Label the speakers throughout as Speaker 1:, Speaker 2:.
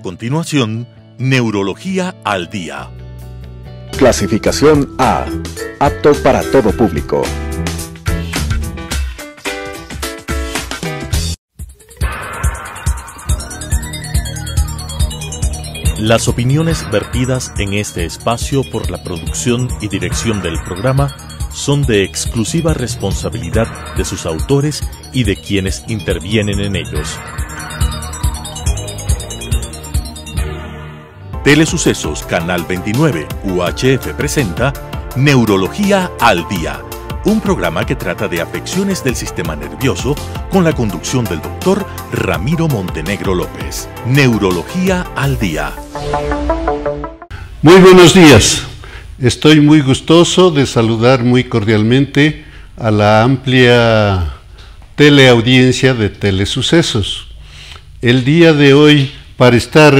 Speaker 1: continuación, Neurología al Día. Clasificación A. Apto para todo público. Las opiniones vertidas en este espacio por la producción y dirección del programa son de exclusiva responsabilidad de sus autores y de quienes intervienen en ellos. Telesucesos Canal 29 UHF presenta Neurología al Día, un programa que trata de afecciones del sistema nervioso con la conducción del doctor Ramiro Montenegro López. Neurología al Día.
Speaker 2: Muy buenos días. Estoy muy gustoso de saludar muy cordialmente a la amplia teleaudiencia de Telesucesos. El día de hoy, para estar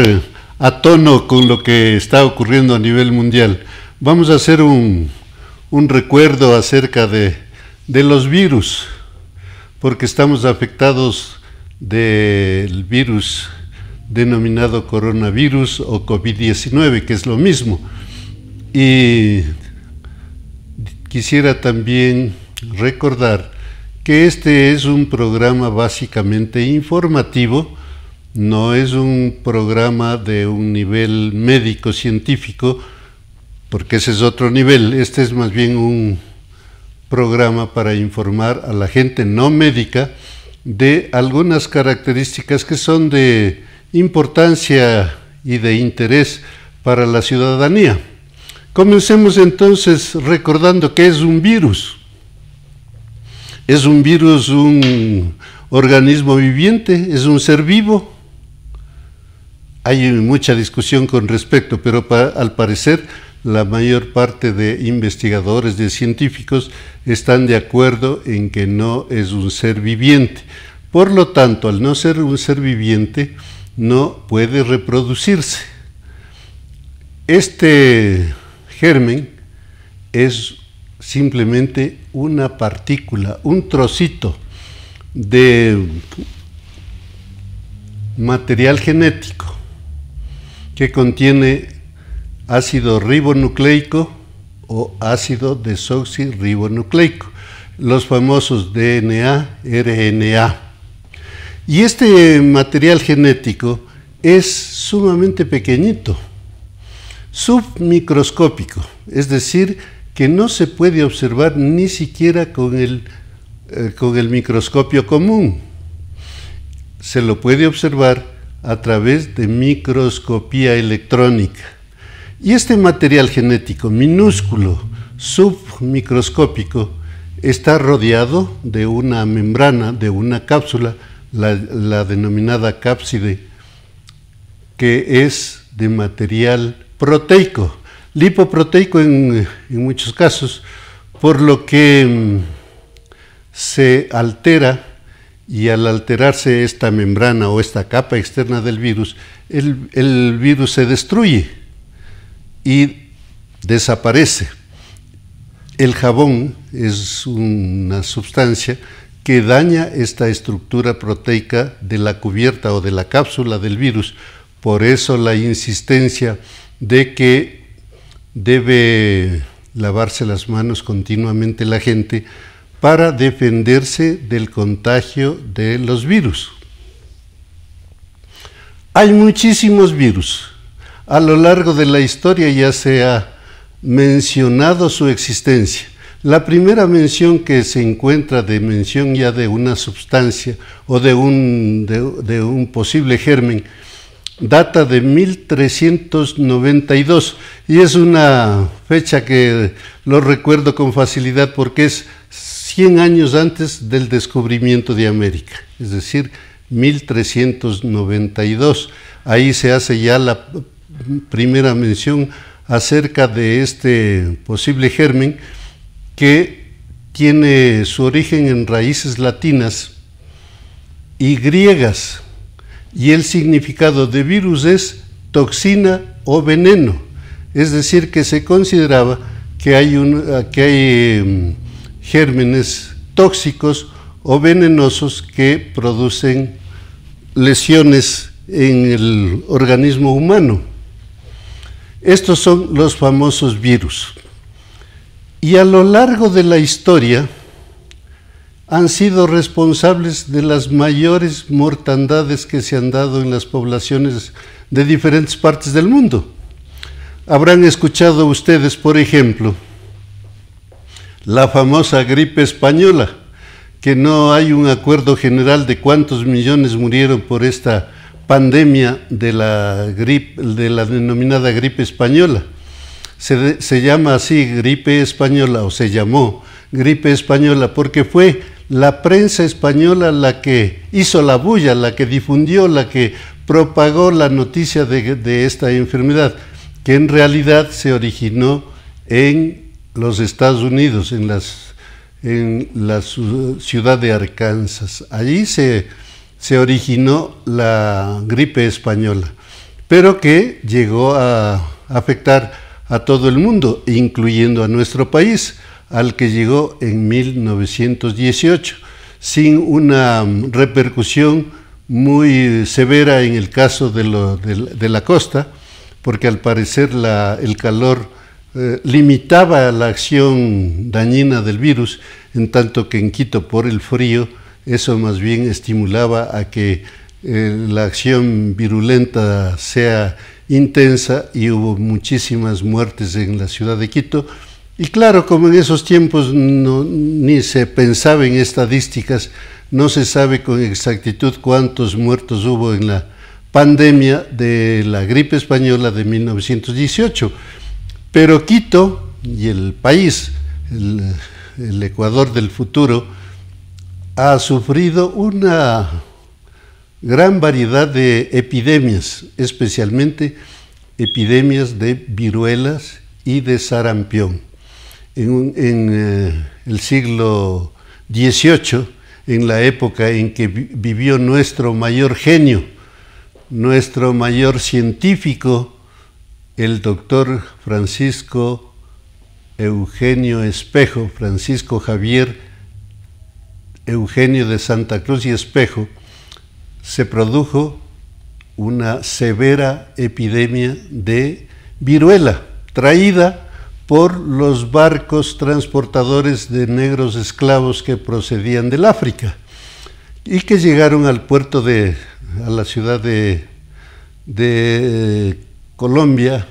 Speaker 2: a tono con lo que está ocurriendo a nivel mundial. Vamos a hacer un, recuerdo acerca de, de los virus, porque estamos afectados del virus denominado coronavirus o COVID-19, que es lo mismo. Y quisiera también recordar que este es un programa básicamente informativo, no es un programa de un nivel médico-científico, porque ese es otro nivel. Este es más bien un programa para informar a la gente no médica de algunas características que son de importancia y de interés para la ciudadanía. Comencemos entonces recordando que es un virus. Es un virus, un organismo viviente, es un ser vivo hay mucha discusión con respecto, pero al parecer la mayor parte de investigadores, de científicos, están de acuerdo en que no es un ser viviente. Por lo tanto, al no ser un ser viviente, no puede reproducirse. Este germen es simplemente una partícula, un trocito de material genético que contiene ácido ribonucleico o ácido desoxirribonucleico, los famosos DNA, RNA. Y este material genético es sumamente pequeñito, submicroscópico, es decir, que no se puede observar ni siquiera con el, eh, con el microscopio común. Se lo puede observar a través de microscopía electrónica. Y este material genético minúsculo, submicroscópico, está rodeado de una membrana, de una cápsula, la, denominada cápside, que es de material proteico, lipoproteico en muchos casos, por lo que mm, se altera y al alterarse esta membrana o esta capa externa del virus, el, virus se destruye y desaparece. El jabón es una sustancia que daña esta estructura proteica de la cubierta o de la cápsula del virus. Por eso la insistencia de que debe lavarse las manos continuamente la gente para defenderse del contagio de los virus. Hay muchísimos virus. A lo largo de la historia ya se ha mencionado su existencia. La primera mención que se encuentra de mención ya de una sustancia o de un, un posible germen data de 1392 y es una fecha que lo recuerdo con facilidad porque es 100 años antes del descubrimiento de América, es decir, 1392. Ahí se hace ya la primera mención acerca de este posible germen que tiene su origen en raíces latinas y griegas, y el significado de virus es toxina o veneno, es decir, que se consideraba que hay, un, que hay em, gérmenes tóxicos o venenosos que producen lesiones en el organismo humano. Estos son los famosos virus. Y a lo largo de la historia han sido responsables de las mayores mortandades que se han dado en las poblaciones de diferentes partes del mundo. Habrán escuchado ustedes, por ejemplo, la famosa gripe española, que no hay un acuerdo general de cuántos millones murieron por esta pandemia de la, gripe, de la denominada gripe española. Se, llama así gripe española o se llamó gripe española porque fue la prensa española la que hizo la bulla, la que difundió, la que propagó la noticia de esta enfermedad, que en realidad se originó en los Estados Unidos, en, la ciudad de Arkansas. Allí se, originó la gripe española, pero que llegó a afectar a todo el mundo, incluyendo a nuestro país, al que llegó en 1918, sin una repercusión muy severa en el caso de, la costa, porque al parecer la, el calor eh, limitaba la acción dañina del virus, en tanto que en Quito por el frío eso más bien estimulaba a que eh, la acción virulenta sea intensa y hubo muchísimas muertes en la ciudad de Quito. Y claro, como en esos tiempos ni se pensaba en estadísticas, no se sabe con exactitud cuántos muertos hubo en la pandemia de la gripe española de 1918. Pero Quito y el país, el, Ecuador del futuro, ha sufrido una gran variedad de epidemias, especialmente epidemias de viruelas y de sarampión. En, eh, el siglo XVIII, en la época en que vivió nuestro mayor genio, nuestro mayor científico, el doctor Francisco Eugenio Espejo, Francisco Javier Eugenio de Santa Cruz y Espejo, se produjo una severa epidemia de viruela traída por los barcos transportadores de negros esclavos que procedían del África y que llegaron al puerto de, a la ciudad de, de Colombia,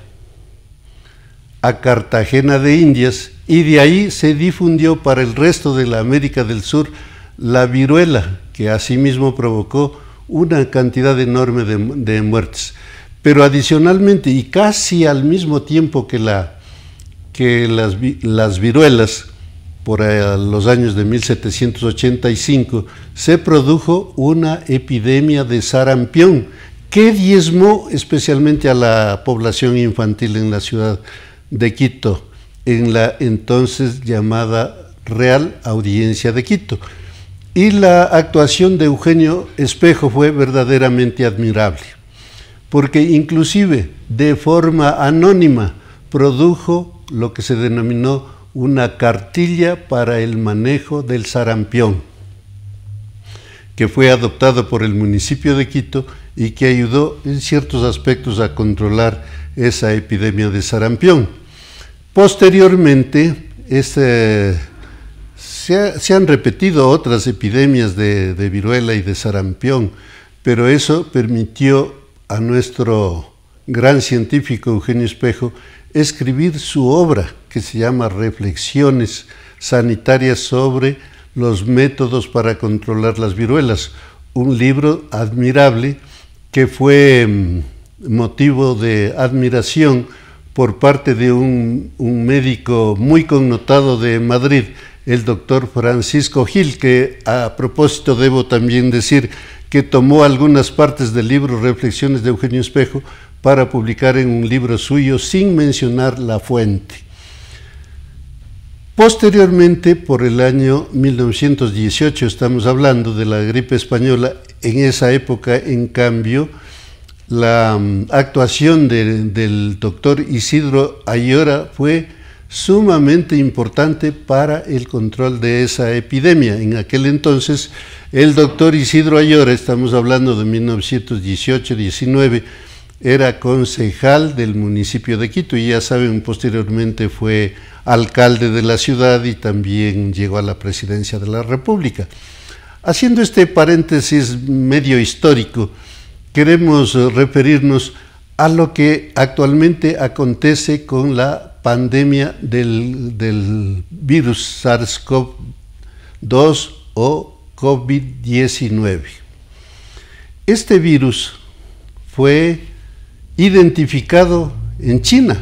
Speaker 2: a Cartagena de Indias y de ahí se difundió para el resto de la América del Sur la viruela, que asimismo provocó una cantidad enorme de, muertes. Pero adicionalmente y casi al mismo tiempo que, las viruelas, por los años de 1785, se produjo una epidemia de sarampión, ...que diezmó especialmente a la población infantil en la ciudad de Quito, en la entonces llamada Real Audiencia de Quito? Y la actuación de Eugenio Espejo fue verdaderamente admirable, porque inclusive de forma anónima produjo lo que se denominó una cartilla para el manejo del sarampión, que fue adoptado por el municipio de Quito y que ayudó en ciertos aspectos a controlar esa epidemia de sarampión. Posteriormente, este, se, han repetido otras epidemias de, de viruela y de sarampión, pero eso permitió a nuestro gran científico Eugenio Espejo escribir su obra que se llama Reflexiones sanitarias sobre los métodos para controlar las viruelas, un libro admirable que fue mm, motivo de admiración por parte de un, médico muy connotado de Madrid, el doctor Francisco Gil, que a propósito debo también decir que tomó algunas partes del libro Reflexiones de Eugenio Espejo para publicar en un libro suyo sin mencionar la fuente. Posteriormente, por el año 1918, estamos hablando de la gripe española, en esa época, en cambio, la mm, actuación del doctor Isidro Ayora fue sumamente importante para el control de esa epidemia. En aquel entonces, el doctor Isidro Ayora, estamos hablando de 1918-19, era concejal del municipio de Quito y ya saben, posteriormente fue alcalde de la ciudad y también llegó a la presidencia de la República. Haciendo este paréntesis medio histórico, queremos referirnos a lo que actualmente acontece con la pandemia del, virus SARS-CoV-2 o COVID-19. Este virus fue identificado en China,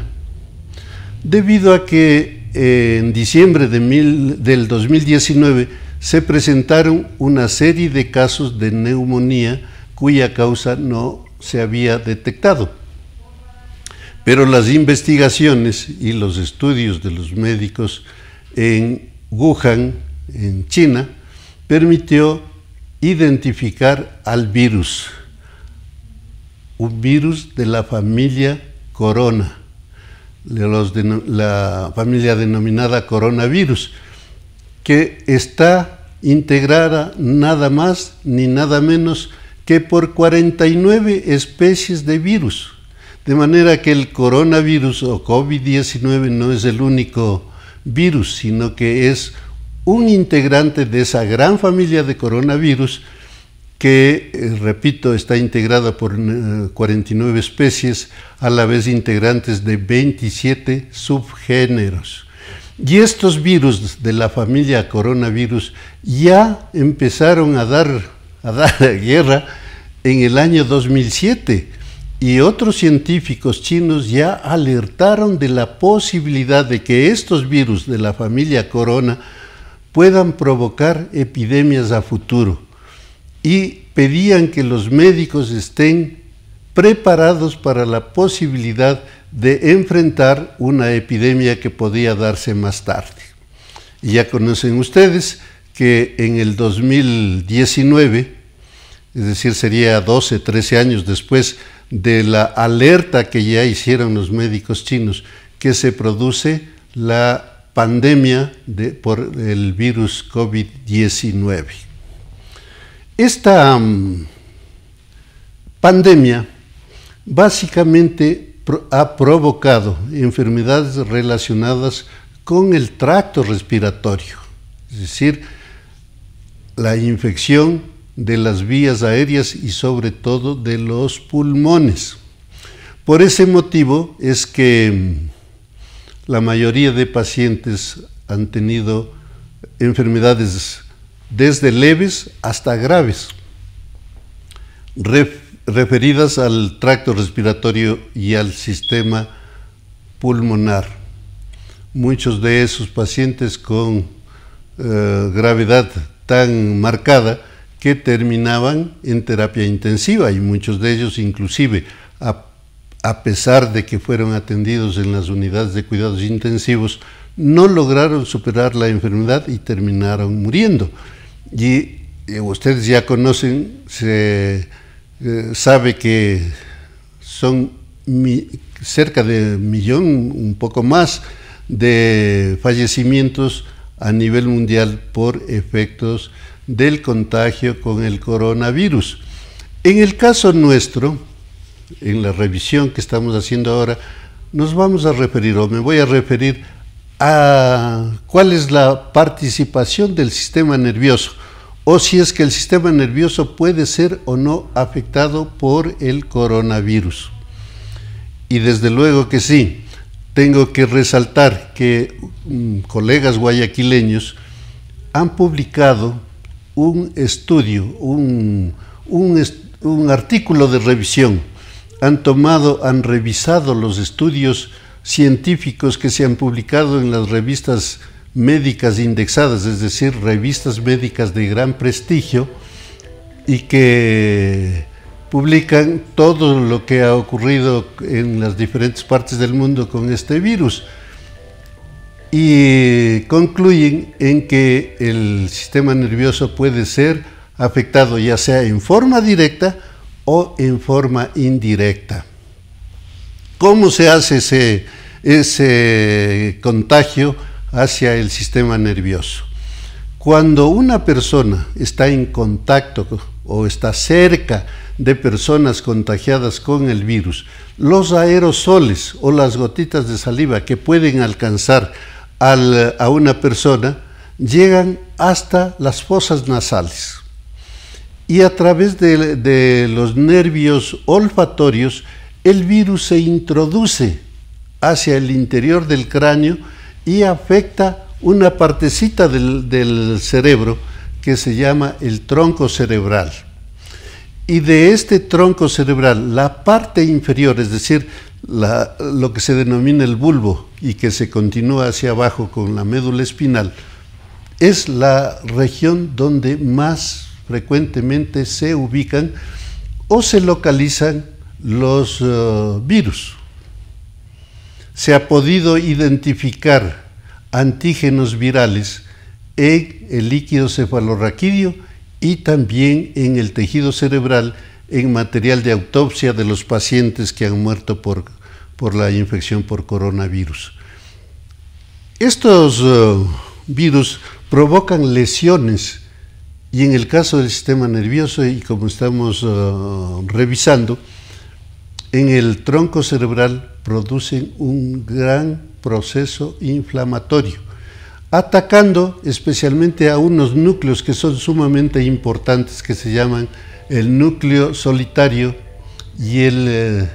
Speaker 2: debido a que eh, en diciembre de del 2019 se presentaron una serie de casos de neumonía cuya causa no se había detectado. Pero las investigaciones y los estudios de los médicos en Wuhan, en China, permitió identificar al virus un virus de la familia corona, la familia denominada coronavirus, que está integrada nada más ni nada menos que por 49 especies de virus. De manera que el coronavirus o COVID-19 no es el único virus, sino que es un integrante de esa gran familia de coronavirus que, eh, repito, está integrada por 49 eh, especies, a la vez integrantes de 27 subgéneros. Y estos virus de la familia coronavirus ya empezaron a dar, a dar guerra en el año 2007 y otros científicos chinos ya alertaron de la posibilidad de que estos virus de la familia corona puedan provocar epidemias a futuro y pedían que los médicos estén preparados para la posibilidad de enfrentar una epidemia que podía darse más tarde. Y ya conocen ustedes que en el 2019, es decir, sería 12, 13 años después de la alerta que ya hicieron los médicos chinos, que se produce la pandemia por el virus COVID-19. Esta mm, pandemia básicamente ha provocado enfermedades relacionadas con el tracto respiratorio, es decir, la infección de las vías aéreas y sobre todo de los pulmones. Por ese motivo es que mm, la mayoría de pacientes han tenido enfermedades desde leves hasta graves, referidas al tracto respiratorio y al sistema pulmonar. Muchos de esos pacientes con eh, gravedad tan marcada que terminaban en terapia intensiva y muchos de ellos inclusive a pesar de que fueron atendidos en las unidades de cuidados intensivos, no lograron superar la enfermedad y terminaron muriendo. Y eh, ustedes ya conocen, se eh, sabe que son cerca de un millón, un poco más, de fallecimientos a nivel mundial por efectos del contagio con el coronavirus. En el caso nuestro, en la revisión que estamos haciendo ahora, nos vamos a referir, o me voy a referir a cuál es la participación del sistema nervioso o si es que el sistema nervioso puede ser o no afectado por el coronavirus. Y desde luego que sí, tengo que resaltar que mm, colegas guayaquileños han publicado un estudio, un, un artículo de revisión, han tomado, han revisado los estudios científicos que se han publicado en las revistas médicas indexadas, es decir, revistas médicas de gran prestigio y que publican todo lo que ha ocurrido en las diferentes partes del mundo con este virus y concluyen en que el sistema nervioso puede ser afectado ya sea en forma directa o en forma indirecta cómo se hace ese, ese contagio hacia el sistema nervioso. Cuando una persona está en contacto o está cerca de personas contagiadas con el virus, los aerosoles o las gotitas de saliva que pueden alcanzar a una persona llegan hasta las fosas nasales y a través de, de los nervios olfatorios el virus se introduce hacia el interior del cráneo y afecta una partecita del, cerebro que se llama el tronco cerebral. Y de este tronco cerebral, la parte inferior, es decir, lo que se denomina el bulbo y que se continúa hacia abajo con la médula espinal, es la región donde más frecuentemente se ubican o se localizan los eh, virus. Se ha podido identificar antígenos virales en el líquido cefalorraquídeo y también en el tejido cerebral en material de autopsia de los pacientes que han muerto por, por la infección por coronavirus. Estos eh, virus provocan lesiones y en el caso del sistema nervioso y como estamos eh, revisando, en el tronco cerebral producen un gran proceso inflamatorio, atacando especialmente a unos núcleos que son sumamente importantes, que se llaman el núcleo solitario y, eh,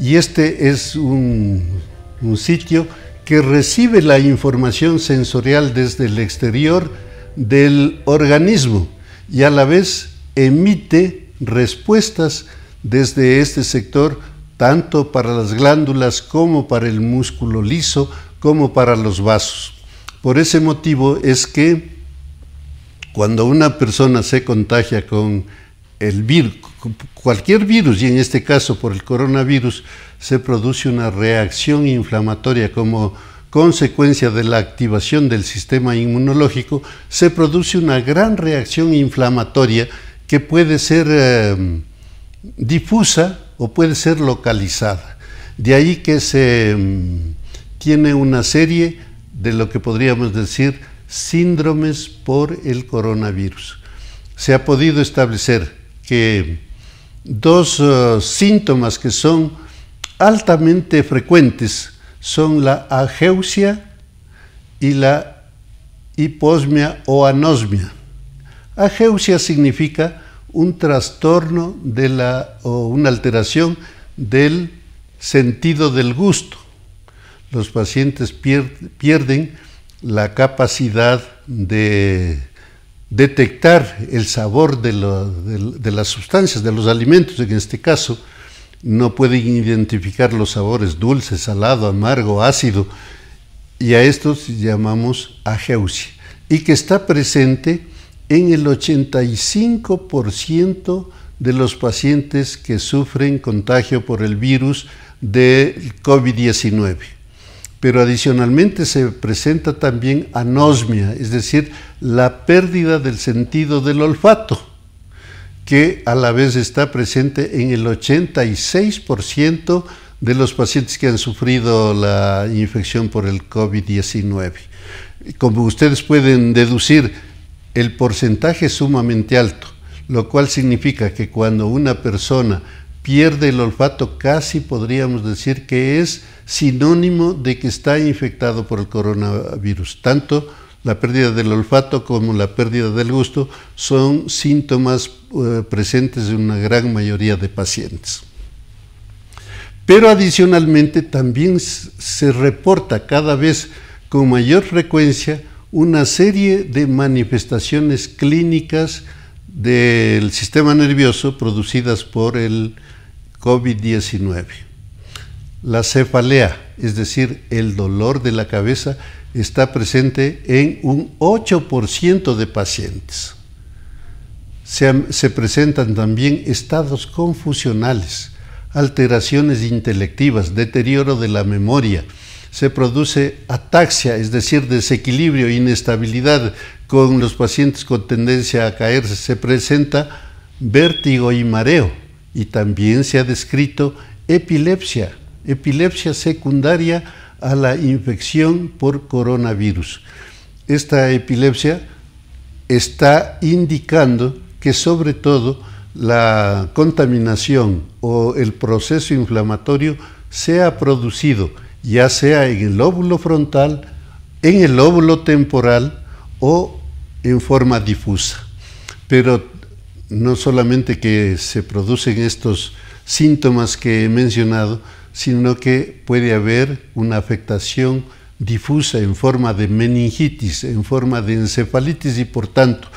Speaker 2: y este es un sitio que recibe la información sensorial desde el exterior del organismo y a la vez emite respuestas desde este sector tanto para las glándulas como para el músculo liso, como para los vasos. Por ese motivo es que cuando una persona se contagia con el cualquier virus, y en este caso por el coronavirus, se produce una reacción inflamatoria como consecuencia de la activación del sistema inmunológico, se produce una gran reacción inflamatoria que puede ser eh, difusa o puede ser localizada. De ahí que se mm, tiene una serie de lo que podríamos decir síndromes por el coronavirus. Se ha podido establecer que dos eh, síntomas que son altamente frecuentes son la ageusia y la hiposmia o anosmia. Ageusia significa un trastorno de la, o una alteración del sentido del gusto. Los pacientes pierden la capacidad de detectar el sabor de, las sustancias, de los alimentos, en este caso, no pueden identificar los sabores dulce, salado, amargo, ácido, y a esto llamamos ageusia, y que está presente en el 85% de los pacientes que sufren contagio por el virus del COVID-19. Pero adicionalmente se presenta también anosmia, es decir, la pérdida del sentido del olfato, que a la vez está presente en el 86% de los pacientes que han sufrido la infección por el COVID-19. Como ustedes pueden deducir, el porcentaje es sumamente alto, lo cual significa que cuando una persona pierde el olfato, casi podríamos decir que es sinónimo de que está infectado por el coronavirus. Tanto la pérdida del olfato como la pérdida del gusto son síntomas eh, presentes en una gran mayoría de pacientes. Pero adicionalmente también se reporta cada vez con mayor frecuencia una serie de manifestaciones clínicas del sistema nervioso producidas por el COVID-19. La cefalea, es decir, el dolor de la cabeza, está presente en un 8% de pacientes. Se, presentan también estados confusionales, alteraciones intelectivas, deterioro de la memoria, se produce ataxia, es decir, desequilibrio, inestabilidad con los pacientes con tendencia a caerse. Se presenta vértigo y mareo y también se ha descrito epilepsia, epilepsia secundaria a la infección por coronavirus. Esta epilepsia está indicando que sobre todo la contaminación o el proceso inflamatorio se ha producido ya sea en el lóbulo frontal, en el óvulo temporal o en forma difusa. Pero no solamente que se producen estos síntomas que he mencionado, sino que puede haber una afectación difusa en forma de meningitis, en forma de encefalitis y por tanto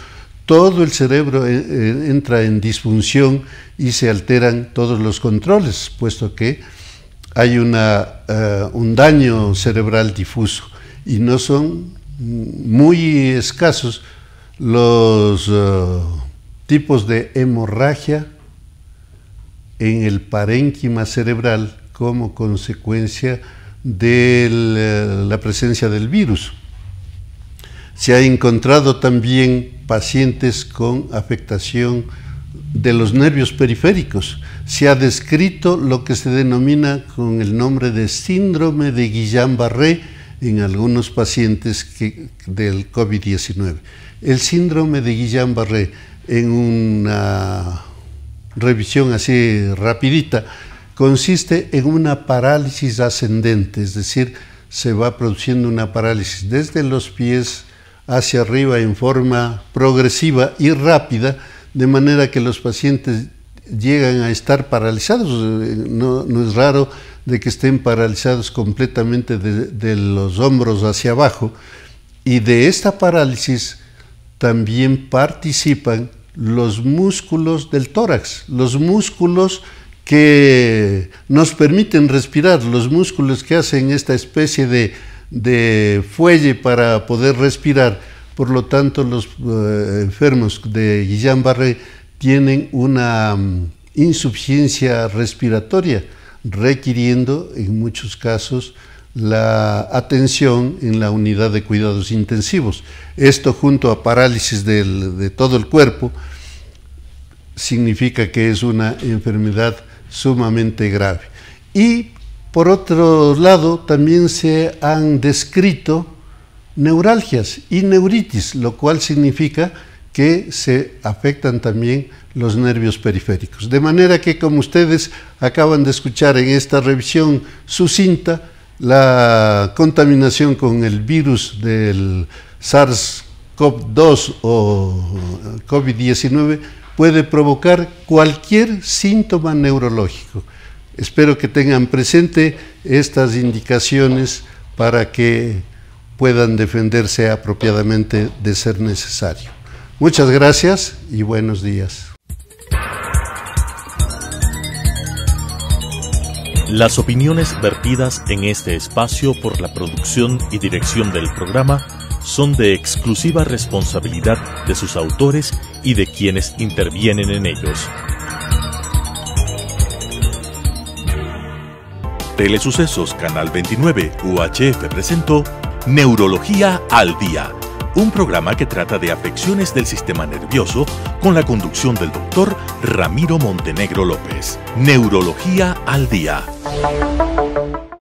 Speaker 2: todo el cerebro eh, eh, entra en disfunción y se alteran todos los controles, puesto que hay eh, un daño cerebral difuso y no son muy escasos los eh, tipos de hemorragia en el parénquima cerebral como consecuencia de eh, la presencia del virus. Se ha encontrado también pacientes con afectación de los nervios periféricos. Se ha descrito lo que se denomina con el nombre de síndrome de Guillain-Barré en algunos pacientes del COVID-19. El síndrome de Guillain-Barré, en una revisión así rapidita, consiste en una parálisis ascendente, es decir, se va produciendo una parálisis desde los pies hacia arriba en forma progresiva y rápida, de manera que los pacientes llegan a estar paralizados. Eh, no, es raro de que estén paralizados completamente de, los hombros hacia abajo. Y de esta parálisis también participan los músculos del tórax, los músculos que nos permiten respirar, los músculos que hacen esta especie de fuelle para poder respirar por lo tanto, los eh, enfermos de Guillain-Barré tienen una mm, insuficiencia respiratoria, requiriendo en muchos casos la atención en la unidad de cuidados intensivos. Esto junto a parálisis de todo el cuerpo significa que es una enfermedad sumamente grave. Y por otro lado, también se han descrito neuralgias y neuritis, lo cual significa que se afectan también los nervios periféricos. De manera que, como ustedes acaban de escuchar en esta revisión sucinta, la contaminación con el virus del SARS-CoV-2 o COVID-19 puede provocar cualquier síntoma neurológico. Espero que tengan presente estas indicaciones para que puedan defenderse apropiadamente de ser necesario. Muchas gracias y buenos días.
Speaker 1: Las opiniones vertidas en este espacio por la producción y dirección del programa son de exclusiva responsabilidad de sus autores y de quienes intervienen en ellos. Telesucesos Canal 29 UHF presentó Neurología al Día, un programa que trata de afecciones del sistema nervioso con la conducción del doctor Ramiro Montenegro López. Neurología al Día.